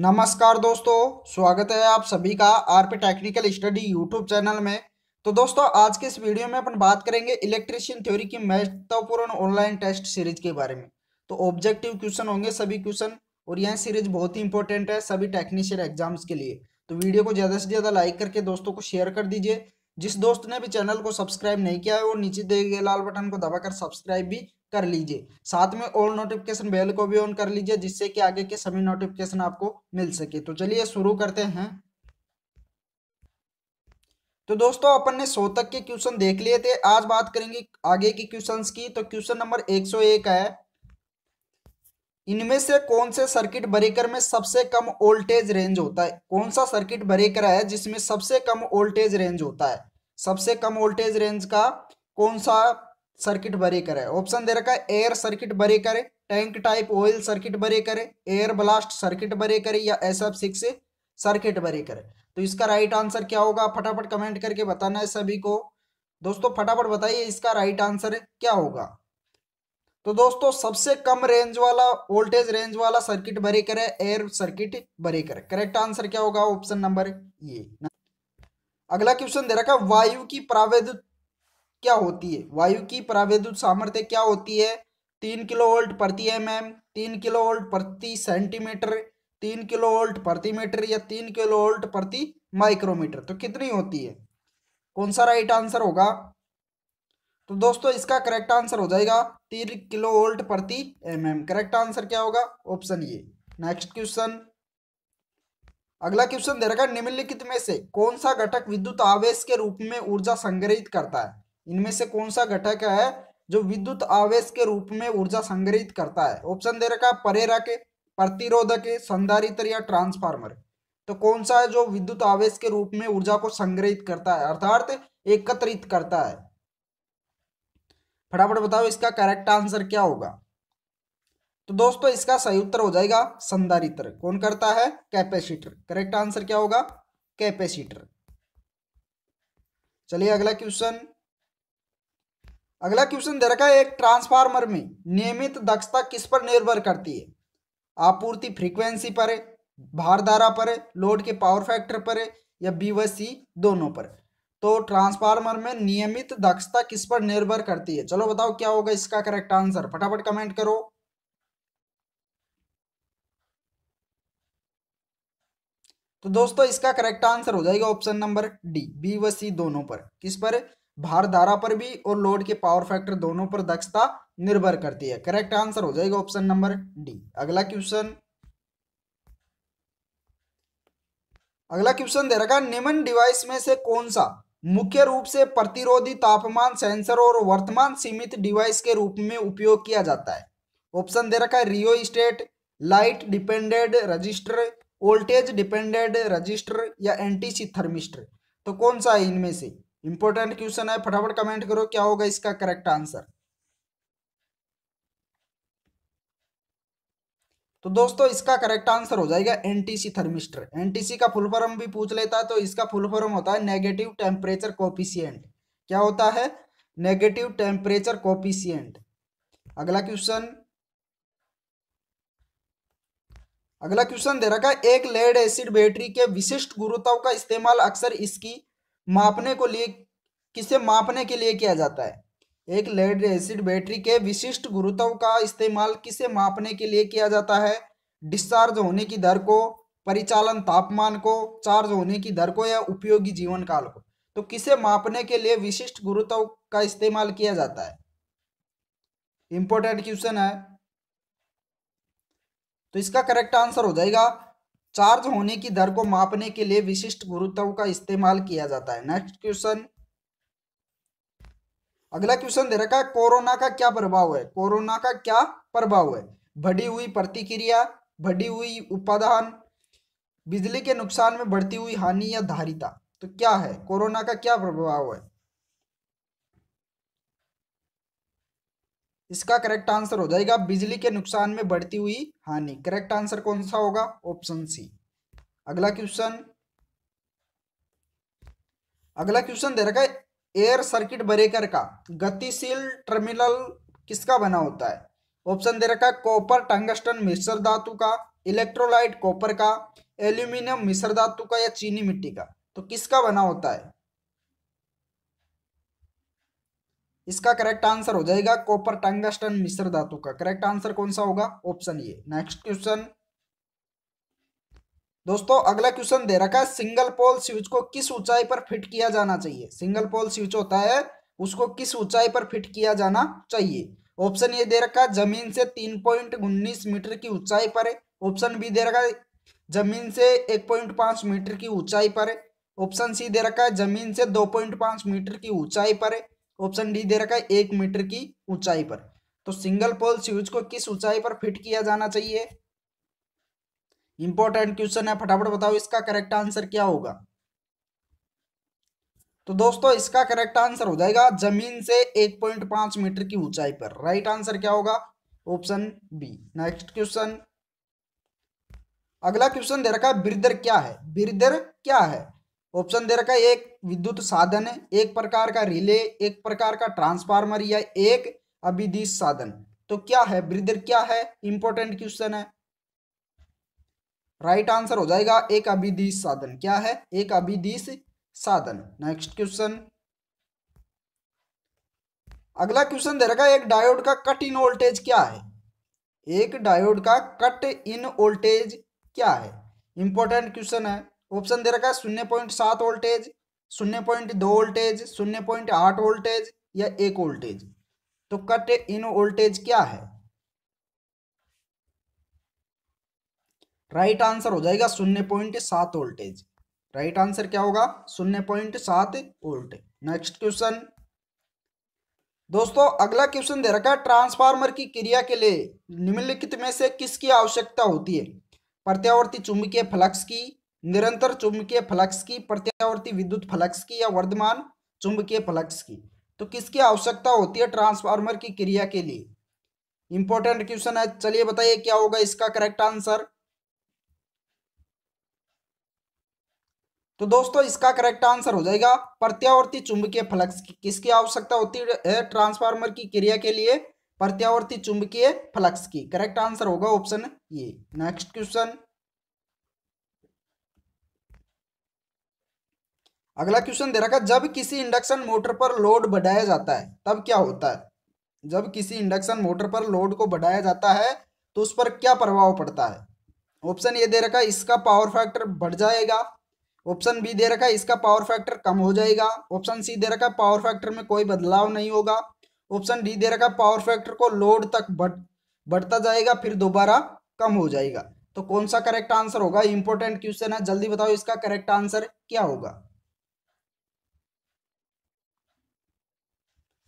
नमस्कार दोस्तों स्वागत है आप सभी का R P technical study YouTube channel में तो दोस्तों आज के इस वीडियो में अपन बात करेंगे इलेक्ट्रिशियन थ्योरी की महत्वपूर्ण ऑनलाइन टेस्ट सीरीज के बारे में तो ऑब्जेक्टिव क्वेश्चन होंगे सभी क्वेश्चन और यह सीरीज बहुत ही इंपॉर्टेंट है सभी टेक्नीशियन एग्जाम्स के लिए तो वीडियो को ज़्यादा से ज़्यादा लाइक करके दोस्तों को शेयर कर दीजिए जिस दोस्त ने भी चैनल को सब्सक्राइब नहीं किया है वो नीचे दिए गए लाल बटन को दबाकर सब्सक्राइब भी कर लीजिए साथ में ऑल नोटिफिकेशन बेल को भी ऑन कर लीजिए जिससे कि आगे के सभी नोटिफिकेशन आपको मिल सके तो चलिए शुरू करते हैं तो दोस्तों अपन ने सो तक के क्वेश्चन देख लिए थे आज बात करेंगे आगे की क्वेश्चंस की तो क्वेश्चन नंबर एक सौ एक है इनमें से कौन से सर्किट ब्रेकर में सबसे कम वोल्टेज रेंज होता है कौन सा सर्किट ब्रेकर है जिसमें सबसे कम वोल्टेज रेंज होता है सबसे कम वोल्टेज रेंज का कौन सा सर्किट ब्रेकर है ऑप्शन दे रखा है एयर सर्किट ब्रेकर है tank type oil circuit breaker है एयर ब्लास्ट सर्किट ब्रेकर है या S F six circuit breaker है तो इसका राइट आंसर क्या होगा फटाफट कमेंट करके बताना है सभी को दोस्तों फटाफट बताइए इसका राइट आंसर क्या होगा तो दोस्तों सबसे कम रेंज वाला वोल्टेज रेंज वाला सर्किट ब्रेकर है air circuit breaker correct answer क्या होगा ऑप्शन नंबर ये अगला क्वेश्चन दे रखा वायु की प्रावैध क्या होती है वायु की प्रावेदुत सामर्थ्य क्या होती है तीन किलो वोल्ट प्रति एम एम तीन किलो वोल्ट प्रति सेंटीमीटर तीन किलो वोल्ट प्रति मीटर या तीन किलो वोल्ट प्रति माइक्रोमीटर तो कितनी होती है कौन सा राइट आंसर होगा तो दोस्तों इसका करेक्ट आंसर हो जाएगा तीन किलो वोल्ट प्रति एम एम करेक्ट आंसर क्या होगा ऑप्शन ये नेक्स्ट क्वेश्चन अगला क्वेश्चन दे रखा निम्नलिखित में से कौन सा घटक विद्युत आवेश के रूप में ऊर्जा संग्रहित करता है इनमें से कौन सा घटक है जो विद्युत आवेश के रूप में ऊर्जा संग्रहित करता है ऑप्शन दे रखा है के प्रतिरोधक संधारित्र या ट्रांसफार्मर तो कौन सा है जो विद्युत आवेश के रूप में ऊर्जा को संग्रहित करता है अर्थात एकत्रित करता है फटाफट बताओ इसका करेक्ट आंसर क्या होगा तो दोस्तों इसका सही उत्तर हो जाएगा संधारित्र कौन करता है कैपेसिटर करेक्ट आंसर क्या होगा कैपेसिटर चलिए अगला क्वेश्चन अगला क्वेश्चन दे रखा है एक ट्रांसफार्मर में नियमित दक्षता किस पर निर्भर करती है आपूर्ति फ्रीक्वेंसी पर है भार धारा पर है लोड के पावर फैक्टर पर है या बी व सी दोनों पर तो ट्रांसफार्मर में नियमित दक्षता किस पर निर्भर करती है चलो बताओ क्या होगा इसका करेक्ट आंसर फटाफट कमेंट करो तो दोस्तों इसका करेक्ट आंसर हो जाएगा ऑप्शन नंबर डी बी व सी दोनों पर किस पर भार धारा पर भी और लोड के पावर फैक्टर दोनों पर दक्षता निर्भर करती है करेक्ट आंसर हो जाएगा ऑप्शन नंबर डी अगला क्वेश्चन अगला क्वेश्चन दे रखा निम्न डिवाइस में से कौन सा मुख्य रूप से प्रतिरोधी तापमान सेंसर और वर्तमान सीमित डिवाइस के रूप में उपयोग किया जाता है ऑप्शन दे रखा है rheostat light depended resistor voltage depended resistor या एंटीसी थर्मिस्टर तो कौन सा है इनमें से इंपॉर्टेंट क्वेश्चन है फटाफट कमेंट करो क्या होगा इसका करेक्ट आंसर तो दोस्तों इसका करेक्ट आंसर हो जाएगा एनटीसी थर्मिस्टर एनटीसी का फुल फॉर्म भी पूछ लेता है तो इसका फुल फॉर्म होता है नेगेटिव टेम्परेचर कोपिशियंट क्या होता है नेगेटिव टेम्परेचर कोपिशियंट अगला क्वेश्चन अगला क्वेश्चन दे रखा है एक लेड एसिड बैटरी के विशिष्ट गुरुत्व का इस्तेमाल अक्सर इसकी मापने को लिए किसे मापने के लिए किया जाता है एक लेड एसिड बैटरी के विशिष्ट गुरुत्व का इस्तेमाल किसे मापने के लिए किया जाता है डिस्चार्ज होने की दर को परिचालन तापमान को चार्ज होने की दर को या उपयोगी जीवन काल को तो किसे मापने के लिए विशिष्ट गुरुत्व का इस्तेमाल किया जाता है इंपॉर्टेंट क्वेश्चन है तो इसका करेक्ट आंसर हो जाएगा चार्ज होने की दर को मापने के लिए विशिष्ट गुरुत्व का इस्तेमाल किया जाता है नेक्स्ट क्वेश्चन अगला क्वेश्चन दे रखा है कोरोना का क्या प्रभाव है कोरोना का क्या प्रभाव है बढ़ी हुई प्रतिक्रिया बढ़ी हुई उपादान बिजली के नुकसान में बढ़ती हुई हानि या धारिता तो क्या है कोरोना का क्या प्रभाव है इसका करेक्ट आंसर हो जाएगा बिजली के नुकसान में बढ़ती हुई हानि करेक्ट आंसर कौन सा होगा ऑप्शन सी अगला क्वेश्चन अगला क्वेश्चन दे रखा है एयर सर्किट ब्रेकर का गतिशील टर्मिनल किसका बना होता है ऑप्शन दे रखा है कॉपर टंगस्टन मिश्र धातु का इलेक्ट्रोलाइट कॉपर का एल्यूमिनियम मिश्र धातु का या चीनी मिट्टी का तो किसका बना होता है इसका करेक्ट आंसर हो जाएगा कॉपर टंगस्टन मिश्र धातु का करेक्ट आंसर कौन सा होगा ऑप्शन ये नेक्स्ट क्वेश्चन दोस्तों अगला क्वेश्चन दे रखा है सिंगल पोल स्विच को किस ऊंचाई पर फिट किया जाना चाहिए सिंगल पोल स्विच होता है उसको किस ऊंचाई पर फिट किया जाना चाहिए ऑप्शन ये दे रखा है जमीन से तीन पॉइंट उन्नीस मीटर की ऊंचाई पर ऑप्शन बी दे रखा है जमीन से एक पॉइंट पांच मीटर की ऊंचाई पर ऑप्शन सी दे रखा है जमीन से दो पॉइंट पांच मीटर की ऊंचाई पर ऑप्शन डी दे रखा है एक मीटर की ऊंचाई पर तो सिंगल पोल स्विच को किस ऊंचाई पर फिट किया जाना चाहिए इंपॉर्टेंट क्वेश्चन है फटाफट बताओ इसका करेक्ट आंसर क्या होगा तो दोस्तों इसका करेक्ट आंसर हो जाएगा जमीन से 1.5 मीटर की ऊंचाई पर राइट right आंसर क्या होगा ऑप्शन बी नेक्स्ट क्वेश्चन अगला क्वेश्चन दे रखा है बिरदर क्या है बिरदर क्या है ऑप्शन दे रखा है एक विद्युत साधन है एक प्रकार का रिले एक प्रकार का ट्रांसफार्मर या एक अभिदिश साधन तो क्या है ब्रिदर क्या है इंपॉर्टेंट क्वेश्चन है राइट right आंसर हो जाएगा एक अभिदिश साधन क्या है एक अभिदिश साधन नेक्स्ट क्वेश्चन अगला क्वेश्चन दे रखा है एक डायोड का कट इन वोल्टेज क्या है एक डायोड का कट इन वोल्टेज क्या है इंपॉर्टेंट क्वेश्चन है ऑप्शन दे रखा है शून्य पॉइंट सात वोल्टेज शून्य पॉइंट दो वोल्टेज शून्य पॉइंट आठ वोल्टेज या एक वोल्टेज तो कट इन वोल्टेज क्या है राइट आंसर हो जाएगा शून्य पॉइंट सात वोल्टेज राइट आंसर क्या होगा शून्य पॉइंट सात वोल्ट नेक्स्ट क्वेश्चन दोस्तों अगला क्वेश्चन दे रखा है ट्रांसफार्मर की क्रिया के लिए निम्नलिखित में से किसकी आवश्यकता होती है प्रत्यावर्ती चुंबकीय फ्लक्स की निरंतर चुंबकीय फ्लक्स की प्रत्यावर्ती विद्युत फ्लक्स की या वर्धमान चुंबकीय फ्लक्स की तो किसकी आवश्यकता होती है ट्रांसफार्मर की क्रिया के लिए इंपॉर्टेंट क्वेश्चन है चलिए बताइए क्या होगा इसका करेक्ट आंसर तो दोस्तों इसका करेक्ट आंसर हो जाएगा प्रत्यावर्ती चुंबकीय फ्लक्स की किसकी आवश्यकता होती है ट्रांसफार्मर की क्रिया के लिए प्रत्यावर्ती चुंबकीय फ्लक्स की करेक्ट आंसर होगा ऑप्शन ये नेक्स्ट क्वेश्चन अगला क्वेश्चन दे रखा जब किसी इंडक्शन मोटर पर लोड बढ़ाया जाता है तब क्या होता है जब किसी इंडक्शन मोटर पर लोड को बढ़ाया जाता है तो उस पर क्या प्रभाव पड़ता है ऑप्शन ये दे रखा है इसका पावर फैक्टर बढ़ जाएगा ऑप्शन बी दे रखा है इसका पावर फैक्टर कम हो जाएगा ऑप्शन सी दे रखा पावर फैक्टर में कोई बदलाव नहीं होगा ऑप्शन डी दे रखा पावर फैक्टर को लोड तक बढ़ बढ़ता जाएगा फिर दोबारा कम हो जाएगा तो कौन सा करेक्ट आंसर होगा इंपॉर्टेंट क्वेश्चन है जल्दी बताओ इसका करेक्ट आंसर क्या होगा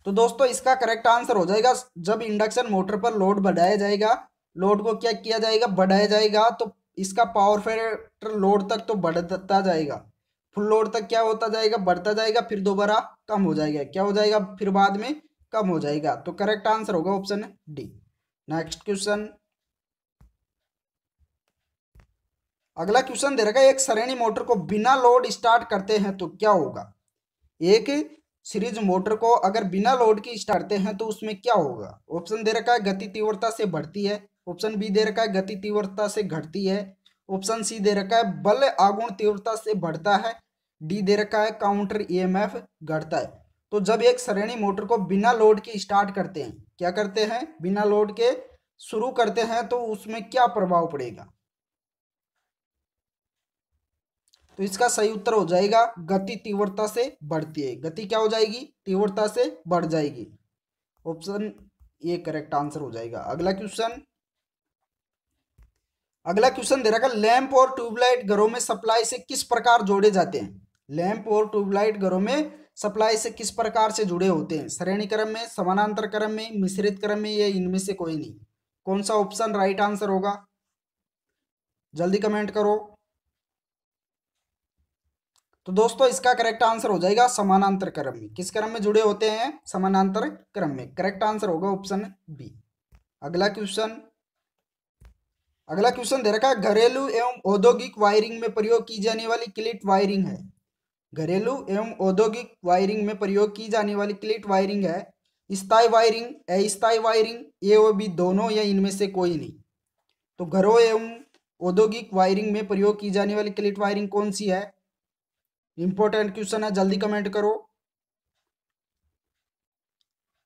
तो दोस्तों इसका करेक्ट आंसर हो जाएगा जब इंडक्शन मोटर पर लोड बढ़ाया जाएगा लोड को क्या किया जाएगा बढ़ाया जाएगा तो इसका पावर फैक्टर लोड तक तो बढ़ता जाएगा फुल लोड तक क्या होता जाएगा बढ़ता जाएगा फिर दोबारा कम हो जाएगा क्या हो जाएगा फिर बाद में कम हो जाएगा तो करेक्ट आंसर होगा ऑप्शन डी नेक्स्ट क्वेश्चन अगला क्वेश्चन दे रखा है एक सरेणी मोटर को बिना लोड स्टार्ट करते हैं तो क्या होगा एक सीरीज मोटर को अगर बिना लोड की स्टार्टते हैं तो उसमें क्या होगा ऑप्शन दे रखा है गति तीव्रता से बढ़ती है ऑप्शन बी दे रखा है गति तीव्रता से घटती है ऑप्शन सी दे रखा है बल आगुण तीव्रता से बढ़ता है डी दे रखा है काउंटर ईएमएफ e घटता है तो जब एक श्रेणी मोटर को बिना लोड के स्टार्ट करते हैं क्या करते हैं बिना लोड के शुरू करते हैं तो उसमें क्या प्रभाव पड़ेगा तो इसका सही उत्तर हो जाएगा गति तीव्रता से बढ़ती है गति क्या हो जाएगी तीव्रता से बढ़ जाएगी ऑप्शन ये करेक्ट आंसर हो जाएगा अगला क्वेश्चन अगला क्वेश्चन दे रखा लैंप और ट्यूबलाइट घरों में सप्लाई से किस प्रकार जोड़े जाते हैं लैंप और ट्यूबलाइट घरों में सप्लाई से किस प्रकार से जुड़े होते हैं श्रेणी क्रम में समानांतर क्रम में मिश्रित क्रम में या इनमें से कोई नहीं कौन सा ऑप्शन राइट आंसर होगा जल्दी कमेंट करो तो दोस्तों इसका करेक्ट आंसर हो जाएगा समानांतर क्रम में किस क्रम में जुड़े होते हैं समानांतर क्रम में करेक्ट आंसर होगा ऑप्शन बी अगला क्वेश्चन अगला क्वेश्चन दे रखा घरेलू एवं औद्योगिक वायरिंग में प्रयोग की जाने वाली क्लिट वायरिंग है घरेलू एवं औद्योगिक वायरिंग में प्रयोग की जाने वाली क्लिट वायरिंग है स्थायी वायरिंग अस्थायी वायरिंग ए वो बी दोनों या इनमें से कोई नहीं तो घरों एवं औद्योगिक वायरिंग में प्रयोग की जाने वाली क्लिट वायरिंग कौन सी है इंपॉर्टेंट क्वेश्चन है जल्दी कमेंट करो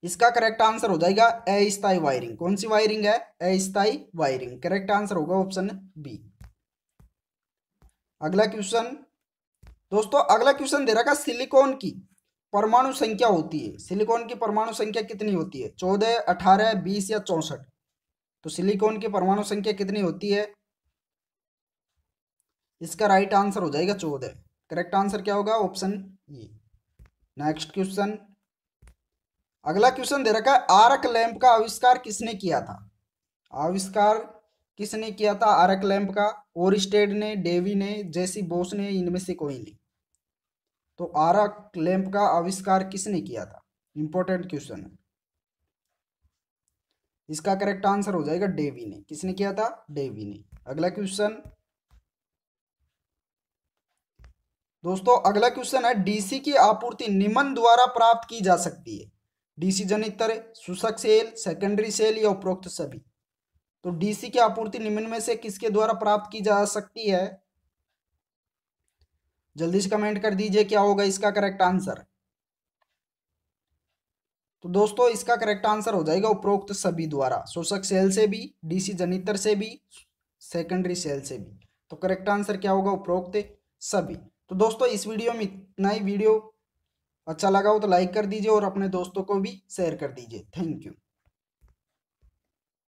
इसका करेक्ट आंसर हो जाएगा अस्थाई वायरिंग कौन सी वायरिंग है अस्थाई वायरिंग करेक्ट आंसर होगा ऑप्शन बी अगला क्वेश्चन दोस्तों अगला क्वेश्चन दे रखा सिलिकॉन की परमाणु संख्या होती है सिलिकॉन की परमाणु संख्या कितनी होती है चौदह अठारह बीस या चौसठ तो सिलिकॉन की परमाणु संख्या कितनी होती है इसका राइट आंसर हो जाएगा चौदह करेक्ट आंसर क्या होगा ऑप्शन ई नेक्स्ट क्वेश्चन अगला क्वेश्चन दे रखा है आरक लैंप का आविष्कार किसने किया था आविष्कार किसने किया था आरक लैंप का ओरिस्टेड ने डेवी ने जेसी बोस ने इनमें से कोई नहीं तो आरक लैंप का आविष्कार किसने किया था इंपॉर्टेंट क्वेश्चन है इसका करेक्ट आंसर हो जाएगा डेवी ने किसने किया था डेवी ने अगला क्वेश्चन दोस्तों अगला क्वेश्चन है डीसी की आपूर्ति निम्न द्वारा प्राप्त की जा सकती है डीसी जनित तरह सेल सेकेंडरी सेल या उपरोक्त सभी तो डीसी की आपूर्ति निम्न में से किसके द्वारा प्राप्त की जा सकती है जल्दी से कमेंट कर दीजिए क्या होगा इसका करेक्ट आंसर तो दोस्तों इसका करेक्ट आंसर हो जाएगा उपरोक्त सभी द्वारा शोषक सेल से भी डीसी जनितर से भी सेकेंडरी सेल से भी तो करेक्ट आंसर क्या होगा उपरोक्त सभी तो दोस्तों इस वीडियो में इतना ही वीडियो अच्छा लगा हो तो लाइक कर दीजिए और अपने दोस्तों को भी शेयर कर दीजिए थैंक यू